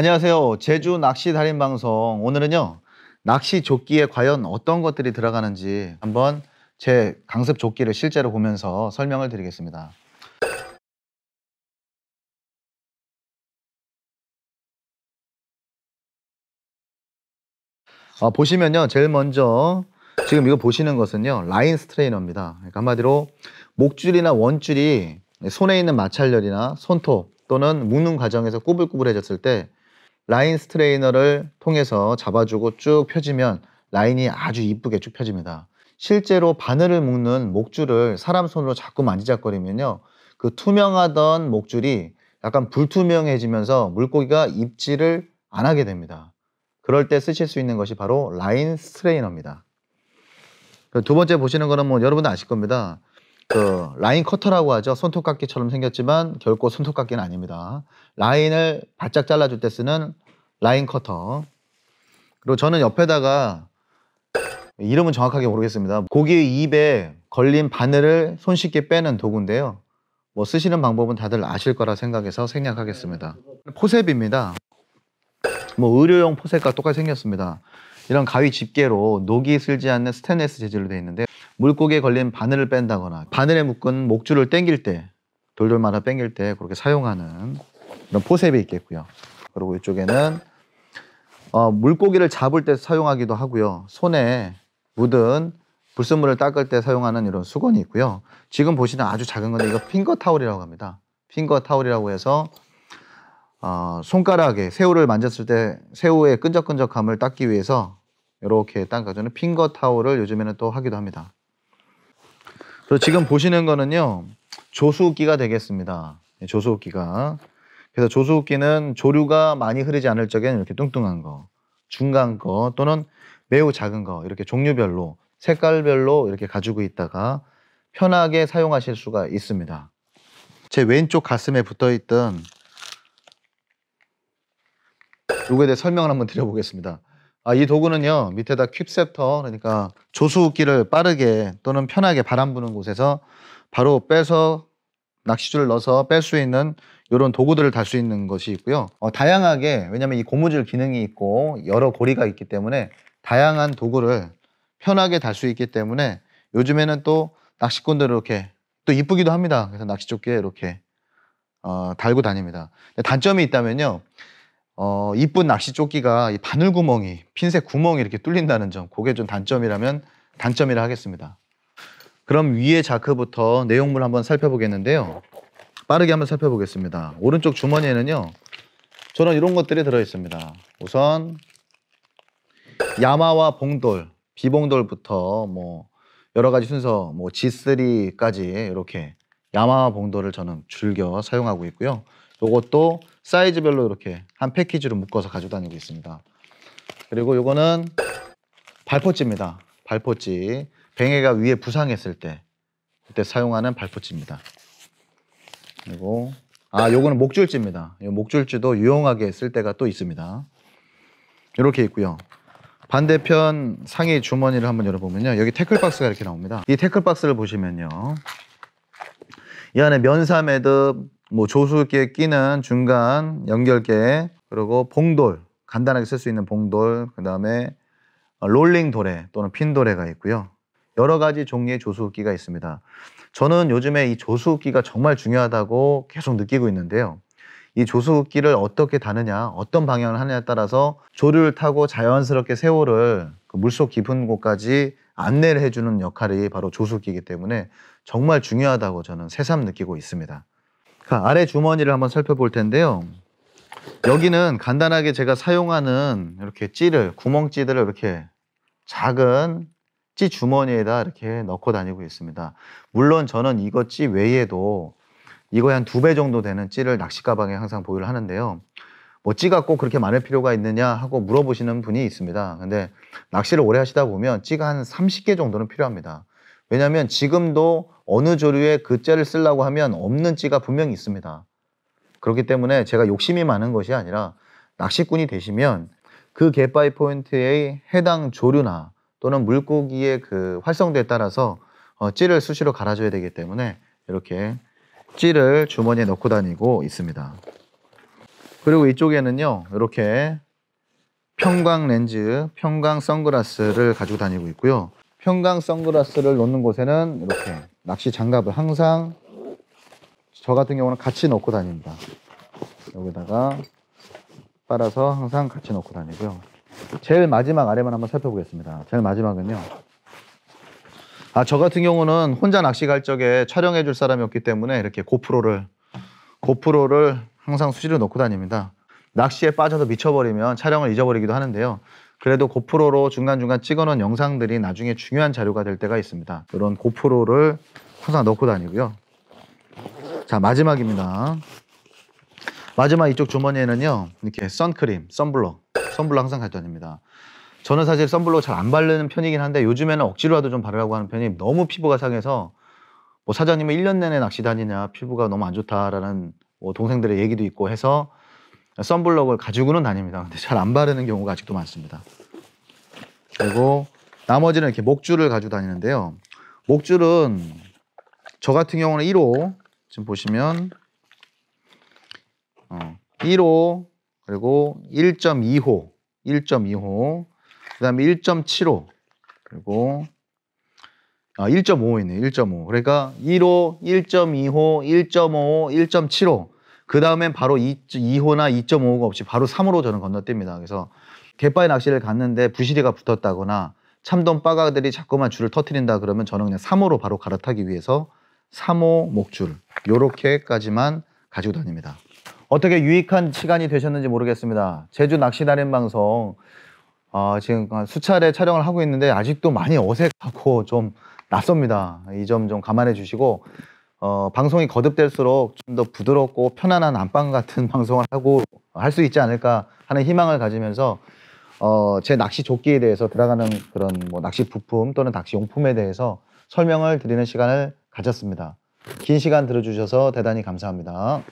안녕하세요. 제주 낚시 달인 방송. 오늘은요, 낚시 조끼에 과연 어떤 것들이 들어가는지 한번 제 강습 조끼를 실제로 보면서 설명을 드리겠습니다. 아, 보시면요, 제일 먼저 지금 이거 보시는 것은요, 라인 스트레이너입니다. 그러니까 한마디로 목줄이나 원줄이 손에 있는 마찰열이나 손톱 또는 묶는 과정에서 꾸불꾸불해졌을 때 라인 스트레이너를 통해서 잡아주고 쭉 펴지면 라인이 아주 이쁘게 쭉 펴집니다. 실제로 바늘을 묶는 목줄을 사람 손으로 자꾸 만지작거리면요. 그 투명하던 목줄이 약간 불투명해지면서 물고기가 입질을 안 하게 됩니다. 그럴 때 쓰실 수 있는 것이 바로 라인 스트레이너입니다. 두 번째 보시는 거는 뭐 여러분도 아실 겁니다. 그 라인 커터라고 하죠. 손톱깎이처럼 생겼지만 결코 손톱깎이는 아닙니다. 라인을 바짝 잘라줄 때 쓰는 라인 커터. 그리고 저는 옆에다가 이름은 정확하게 모르겠습니다. 고기 입에 걸린 바늘을 손쉽게 빼는 도구인데요. 뭐 쓰시는 방법은 다들 아실 거라 생각해서 생략하겠습니다. 포셉입니다. 뭐 의료용 포셉과 똑같이 생겼습니다. 이런 가위 집게로 녹이 슬지 않는 스테인레스 재질로 되어 있는데 물고기에 걸린 바늘을 뺀다거나 바늘에 묶은 목줄을 땡길 때 돌돌마다 땡길 때 그렇게 사용하는 이런 포셉이 있겠고요. 그리고 이쪽에는 어, 물고기를 잡을 때 사용하기도 하고요. 손에 묻은 불순물을 닦을 때 사용하는 이런 수건이 있고요. 지금 보시는 아주 작은 건데 이거 핑거 타올이라고 합니다. 핑거 타올이라고 해서 어, 손가락에 새우를 만졌을 때 새우의 끈적끈적함을 닦기 위해서 이렇게 닦아주는 핑거 타올을 요즘에는 또 하기도 합니다. 그 지금 보시는 거는요 조수기가 되겠습니다. 예, 조수기가 그래서 조수기는 조류가 많이 흐르지 않을 적에는 이렇게 뚱뚱한 거, 중간 거 또는 매우 작은 거 이렇게 종류별로 색깔별로 이렇게 가지고 있다가 편하게 사용하실 수가 있습니다. 제 왼쪽 가슴에 붙어 있던 요거에 대해 설명을 한번 드려보겠습니다. 아, 이 도구는요 밑에다 퀵셉터 그러니까 조수기를 빠르게 또는 편하게 바람 부는 곳에서 바로 빼서 낚싯줄을 넣어서 뺄 수 있는 이런 도구들을 달 수 있는 것이 있고요. 어, 다양하게 왜냐하면 이 고무줄 기능이 있고 여러 고리가 있기 때문에 다양한 도구를 편하게 달 수 있기 때문에 요즘에는 또낚시꾼들 이렇게 또 이쁘기도 합니다. 그래서 낚시조끼에 이렇게 어, 달고 다닙니다. 단점이 있다면요. 어, 이쁜 낚시 조끼가 이 바늘 구멍이 핀셋 구멍이 이렇게 뚫린다는 점, 그게 좀 단점이라면 단점이라 하겠습니다. 그럼 위에 자크부터 내용물 한번 살펴보겠는데요. 빠르게 한번 살펴보겠습니다. 오른쪽 주머니에는요. 저는 이런 것들이 들어 있습니다. 우선 야마와 봉돌, 비봉돌부터 뭐 여러 가지 순서 뭐 G3까지 이렇게 야마와 봉돌을 저는 즐겨 사용하고 있고요. 이것도 사이즈별로 이렇게 한 패키지로 묶어서 가지고 다니고 있습니다. 그리고 요거는 발포찌입니다. 발포찌. 뱅에가 위에 부상했을 때 그때 사용하는 발포찌입니다. 그리고 아 요거는 목줄지입니다. 요 목줄지도 유용하게 쓸 때가 또 있습니다. 이렇게 있고요. 반대편 상의 주머니를 한번 열어보면요. 여기 태클박스가 이렇게 나옵니다. 이 태클박스를 보시면요. 이 안에 면사 매듭, 뭐 조수께 끼는 중간 연결계 그리고 봉돌 간단하게 쓸 수 있는 봉돌 그 다음에 롤링 도래 또는 핀 도래가 있고요 여러 가지 종류의 조수기가 있습니다 저는 요즘에 이 조수기가 정말 중요하다고 계속 느끼고 있는데요 이 조수기를 어떻게 다느냐 어떤 방향을 하느냐에 따라서 조류를 타고 자연스럽게 세월을 그 물속 깊은 곳까지 안내를 해주는 역할이 바로 조수기이기 때문에 정말 중요하다고 저는 새삼 느끼고 있습니다 자, 아래 주머니를 한번 살펴볼 텐데요. 여기는 간단하게 제가 사용하는 이렇게 찌를, 구멍찌들을 이렇게 작은 찌 주머니에다 이렇게 넣고 다니고 있습니다. 물론 저는 이거 찌 외에도 이거에 한두 배 정도 되는 찌를 낚시 가방에 항상 보유를 하는데요. 뭐 찌가 꼭 그렇게 많을 필요가 있느냐 하고 물어보시는 분이 있습니다. 근데 낚시를 오래 하시다 보면 찌가 한 30개 정도는 필요합니다. 왜냐하면 지금도 어느 조류에그 째를 쓰려고 하면 없는 찌가 분명히 있습니다. 그렇기 때문에 제가 욕심이 많은 것이 아니라 낚시꾼이 되시면 그 갯바위 포인트의 해당 조류나 또는 물고기의 그 활성도에 따라서 어, 찌를 수시로 갈아줘야 되기 때문에 이렇게 찌를 주머니에 넣고 다니고 있습니다. 그리고 이쪽에는요, 이렇게 평광 렌즈, 평광 선글라스를 가지고 다니고 있고요. 평강 선글라스를 놓는 곳에는 이렇게 낚시 장갑을 항상 저 같은 경우는 같이 놓고 다닙니다. 여기다가 빨아서 항상 같이 놓고 다니고요. 제일 마지막 아래만 한번 살펴보겠습니다. 제일 마지막은요. 아, 저 같은 경우는 혼자 낚시 갈 적에 촬영해 줄 사람이 없기 때문에 이렇게 고프로를 고프로를 항상 수시로 놓고 다닙니다. 낚시에 빠져서 미쳐버리면 촬영을 잊어버리기도 하는데요. 그래도 고프로로 중간중간 찍어놓은 영상들이 나중에 중요한 자료가 될 때가 있습니다. 이런 고프로를 항상 넣고 다니고요. 자 마지막입니다. 마지막 이쪽 주머니에는요 이렇게 선크림, 선블럭, 선블럭 항상 갖져 다닙니다. 저는 사실 선블럭 잘안 바르는 편이긴 한데 요즘에는 억지로라도 좀 바르라고 하는 편이 너무 피부가 상해서 뭐 사장님은 1년 내내 낚시 다니냐 피부가 너무 안 좋다라는 뭐 동생들의 얘기도 있고 해서 선블럭을 가지고는 다닙니다. 근데 잘 안 바르는 경우가 아직도 많습니다. 그리고 나머지는 이렇게 목줄을 가지고 다니는데요. 목줄은 저 같은 경우는 1호 지금 보시면 어, 1호 그리고 1.2호 1.2호 그 다음에 1.7호 그리고 아, 1.5호 있네요. 1.5. 그러니까 1호, 1.2호, 1.5호, 1.7호 그 다음엔 바로 2, 2호나 2.5호가 없이 바로 3호로 저는 건너뜁니다. 그래서 갯바위 낚시를 갔는데 부시리가 붙었다거나 참돔 빠가들이 자꾸만 줄을 터트린다 그러면 저는 그냥 3호로 바로 갈아타기 위해서 3호 목줄 요렇게까지만 가지고 다닙니다. 어떻게 유익한 시간이 되셨는지 모르겠습니다. 제주 낚시다림 방송 어, 지금 수차례 촬영을 하고 있는데 아직도 많이 어색하고 좀 낯섭니다. 이 점 좀 감안해 주시고 어, 방송이 거듭될수록 좀 더 부드럽고 편안한 안방 같은 방송을 하고 할 수 있지 않을까 하는 희망을 가지면서 어, 제 낚시 조끼에 대해서 들어가는 그런 뭐 낚시 부품 또는 낚시 용품에 대해서 설명을 드리는 시간을 가졌습니다. 긴 시간 들어주셔서 대단히 감사합니다.